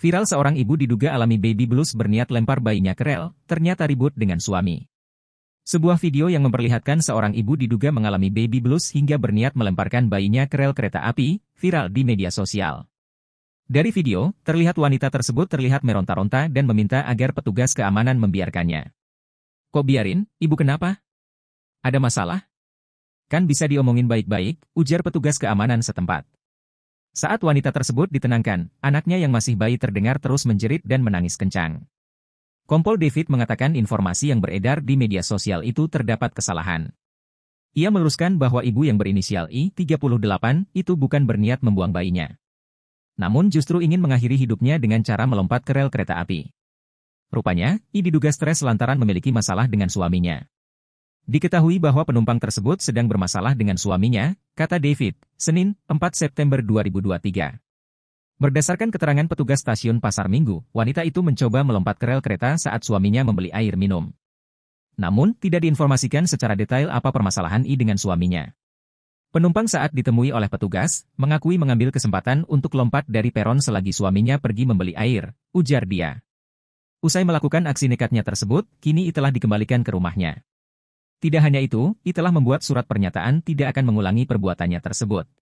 Viral seorang ibu diduga alami baby blues berniat lempar bayinya ke rel, ternyata ribut dengan suami. Sebuah video yang memperlihatkan seorang ibu diduga mengalami baby blues hingga berniat melemparkan bayinya ke rel kereta api, viral di media sosial. Dari video, terlihat wanita tersebut terlihat meronta-ronta dan meminta agar petugas keamanan membiarkannya. Kok biarin, ibu kenapa? Ada masalah? Kan bisa diomongin baik-baik, ujar petugas keamanan setempat. Saat wanita tersebut ditenangkan, anaknya yang masih bayi terdengar terus menjerit dan menangis kencang. Kompol David mengatakan informasi yang beredar di media sosial itu terdapat kesalahan. Ia meluruskan bahwa ibu yang berinisial I, 38, itu bukan berniat membuang bayinya. Namun justru ingin mengakhiri hidupnya dengan cara melompat ke rel kereta api. Rupanya, I diduga stres lantaran memiliki masalah dengan suaminya. Diketahui bahwa penumpang tersebut sedang bermasalah dengan suaminya, kata David, Senin, 4 September 2023. Berdasarkan keterangan petugas stasiun Pasar Minggu, wanita itu mencoba melompat ke rel kereta saat suaminya membeli air minum. Namun, tidak diinformasikan secara detail apa permasalahan I dengan suaminya. Penumpang saat ditemui oleh petugas, mengakui mengambil kesempatan untuk lompat dari peron selagi suaminya pergi membeli air, ujar dia. Usai melakukan aksi nekatnya tersebut, kini I telah dikembalikan ke rumahnya. Tidak hanya itu, I telah membuat surat pernyataan tidak akan mengulangi perbuatannya tersebut.